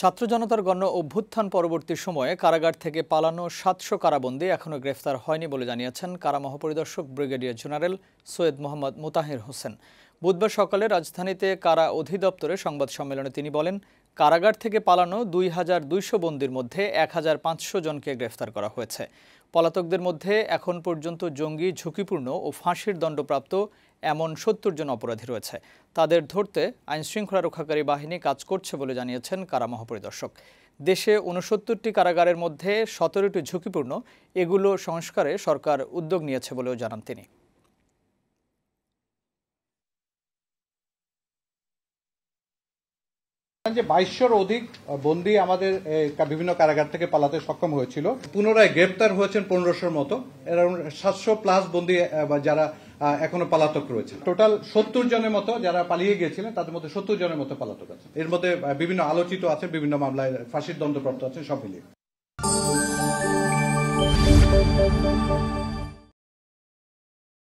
ছাত্র জনতার গণ্য অভ্যুত্থান পরবর্তী সময়ে কারাগার থেকে পালানো সাতশো কারাবন্দী এখনও গ্রেফতার হয়নি বলে জানিয়েছেন কারা মহাপরিদর্শক ব্রিগেডিয়ার জেনারেল সৈয়দ মোহাম্মদ মোতাহির হোসেন বুধবার সকালে রাজধানীতে কারা অধিদপ্তরে সংবাদ সম্মেলনে তিনি বলেন কারাগার থেকে পালানো দুই হাজার দুইশো বন্দির মধ্যে এক হাজার পাঁচশো জনকে গ্রেফতার করা হয়েছে পলাতকদের মধ্যে এখন পর্যন্ত জঙ্গি ঝুঁকিপূর্ণ ও ফাঁসির দণ্ডপ্রাপ্ত এমন সত্তর জন অপরাধী রয়েছে তাদের ধরতে আইনশৃঙ্খলা রক্ষাকারী বাহিনী কাজ করছে বলে জানিয়েছেন কারা মহাপরিদর্শক দেশে উনসত্তরটি কারাগারের মধ্যে সতেরোটি ঝুঁকিপূর্ণ এগুলো সংস্কারে সরকার উদ্যোগ নিয়েছে বলেও জানান তিনি যে বাইশশোর অধিক বন্দি আমাদের বিভিন্ন কারাগার থেকে পালাতে সক্ষম হয়েছিল পুনরায় গ্রেপ্তার হয়েছেন পনেরোশোর মতো এরকম সাতশো প্লাস বন্দি যারা এখনো পলাতক রয়েছে টোটাল সত্তর জনের মতো যারা পালিয়ে গিয়েছিলেন তাদের মধ্যে সত্তর জনের মতো পলাতক আছে এর মধ্যে বিভিন্ন আলোচিত আছে বিভিন্ন মামলায় ফাঁসির দণ্ডপ্রাপ্ত আছে সব মিলিয়ে